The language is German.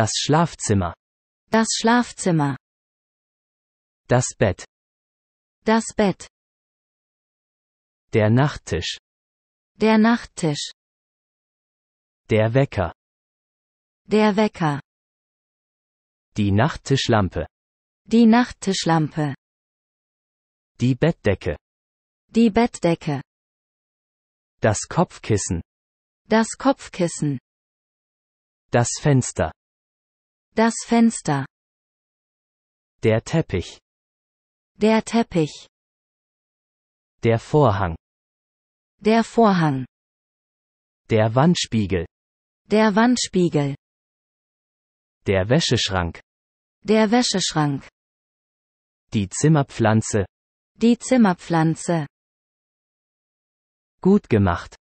Das Schlafzimmer. Das Schlafzimmer. Das Bett. Das Bett. Der Nachttisch. Der Nachttisch. Der Wecker. Der Wecker. Die Nachttischlampe. Die Nachttischlampe. Die Bettdecke. Die Bettdecke. Das Kopfkissen. Das Kopfkissen. Das Fenster. Das Fenster. Der Teppich. Der Teppich. Der Vorhang. Der Vorhang. Der Wandspiegel. Der Wandspiegel. Der Wäscheschrank. Der Wäscheschrank. Die Zimmerpflanze. Die Zimmerpflanze. Gut gemacht.